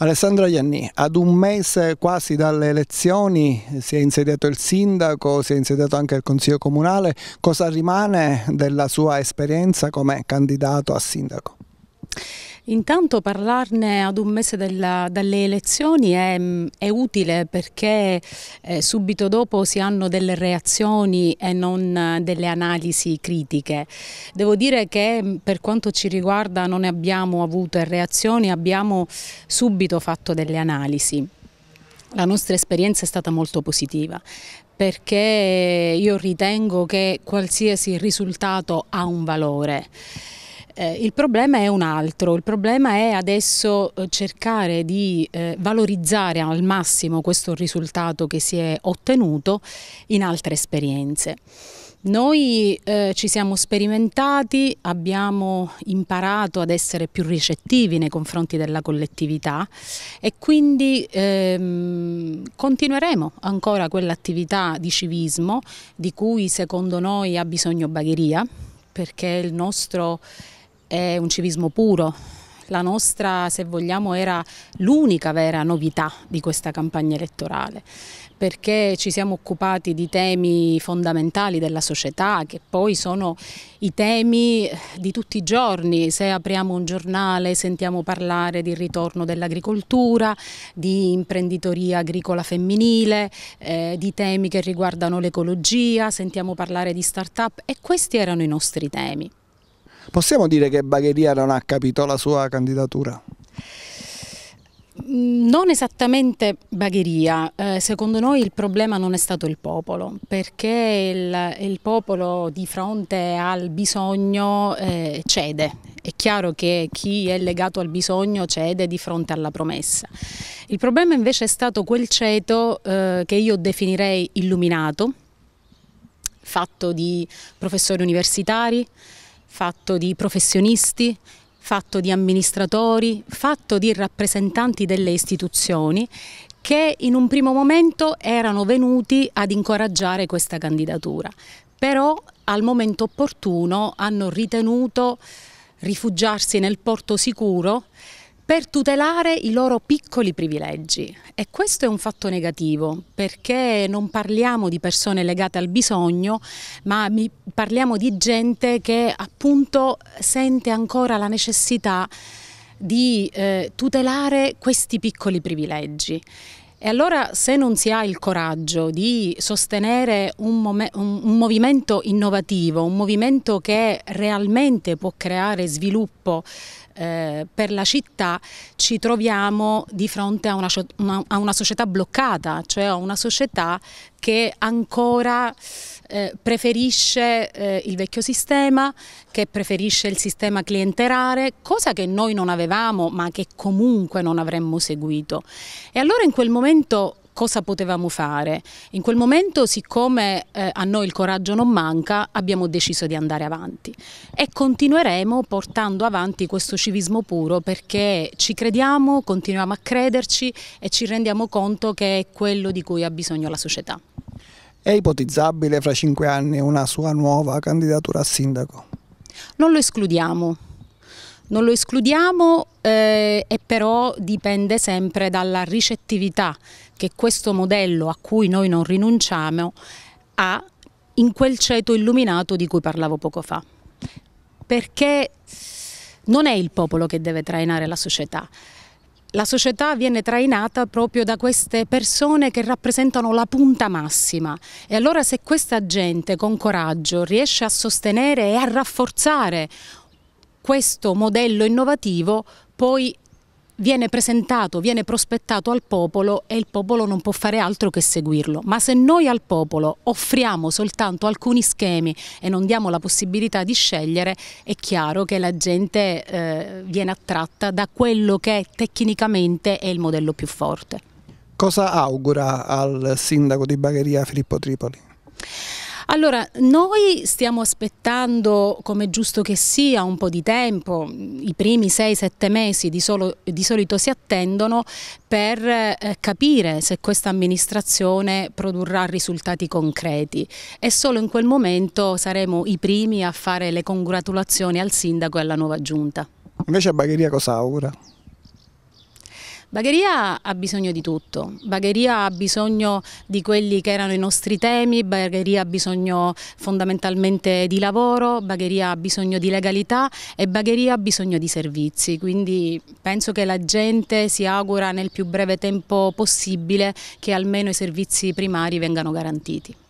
Alessandro Ianni, ad un mese quasi dalle elezioni si è insediato il sindaco, si è insediato anche il consiglio comunale, cosa rimane della sua esperienza come candidato a sindaco? Intanto parlarne ad un mese della, dalle elezioni è, mm, è utile perché eh, subito dopo si hanno delle reazioni e non eh, delle analisi critiche. Devo dire che mm, per quanto ci riguarda non ne abbiamo avute reazioni, abbiamo subito fatto delle analisi. La nostra esperienza è stata molto positiva perché io ritengo che qualsiasi risultato ha un valore. Eh, il problema è un altro, il problema è adesso eh, cercare di eh, valorizzare al massimo questo risultato che si è ottenuto in altre esperienze. Noi eh, ci siamo sperimentati, abbiamo imparato ad essere più ricettivi nei confronti della collettività e quindi ehm, continueremo ancora quell'attività di civismo di cui secondo noi ha bisogno Bagheria perché il nostro è un civismo puro. La nostra, se vogliamo, era l'unica vera novità di questa campagna elettorale, perché ci siamo occupati di temi fondamentali della società, che poi sono i temi di tutti i giorni. Se apriamo un giornale sentiamo parlare di ritorno dell'agricoltura, di imprenditoria agricola femminile, eh, di temi che riguardano l'ecologia, sentiamo parlare di start-up e questi erano i nostri temi. Possiamo dire che Bagheria non ha capito la sua candidatura? Mm, non esattamente bagheria, eh, secondo noi il problema non è stato il popolo, perché il, il popolo di fronte al bisogno eh, cede, è chiaro che chi è legato al bisogno cede di fronte alla promessa. Il problema invece è stato quel ceto eh, che io definirei illuminato, fatto di professori universitari, fatto di professionisti, fatto di amministratori, fatto di rappresentanti delle istituzioni che in un primo momento erano venuti ad incoraggiare questa candidatura, però al momento opportuno hanno ritenuto rifugiarsi nel porto sicuro per tutelare i loro piccoli privilegi. E questo è un fatto negativo perché non parliamo di persone legate al bisogno, ma parliamo di gente che appunto sente ancora la necessità di eh, tutelare questi piccoli privilegi. E allora se non si ha il coraggio di sostenere un, un, movimento innovativo, un movimento che realmente può creare sviluppo eh, per la città ci troviamo di fronte a una, una, a una società bloccata, cioè a una società che ancora eh, preferisce eh, il vecchio sistema, che preferisce il sistema clienterare, cosa che noi non avevamo ma che comunque non avremmo seguito. E allora in quel momento cosa potevamo fare. In quel momento, siccome eh, a noi il coraggio non manca, abbiamo deciso di andare avanti e continueremo portando avanti questo civismo puro perché ci crediamo, continuiamo a crederci e ci rendiamo conto che è quello di cui ha bisogno la società. È ipotizzabile fra cinque anni una sua nuova candidatura a sindaco? Non lo escludiamo, non lo escludiamo eh, e però dipende sempre dalla ricettività che questo modello a cui noi non rinunciamo ha in quel ceto illuminato di cui parlavo poco fa. Perché non è il popolo che deve trainare la società. La società viene trainata proprio da queste persone che rappresentano la punta massima e allora se questa gente con coraggio riesce a sostenere e a rafforzare questo modello innovativo poi viene presentato, viene prospettato al popolo e il popolo non può fare altro che seguirlo. Ma se noi al popolo offriamo soltanto alcuni schemi e non diamo la possibilità di scegliere, è chiaro che la gente eh, viene attratta da quello che tecnicamente è il modello più forte. Cosa augura al sindaco di Bagheria Filippo Tripoli? Allora, noi stiamo aspettando, come giusto che sia, un po' di tempo, i primi 6-7 mesi di, solo, di, solito si attendono per eh, capire se questa amministrazione produrrà risultati concreti e solo in quel momento saremo i primi a fare le congratulazioni al sindaco e alla nuova giunta. Invece a Bagheria cosa augura? Bagheria ha bisogno di tutto, Bagheria ha bisogno di quelli che erano i nostri temi, Bagheria ha bisogno fondamentalmente di lavoro, Bagheria ha bisogno di legalità e Bagheria ha bisogno di servizi, quindi penso che la gente si augura nel più breve tempo possibile che almeno i servizi primari vengano garantiti.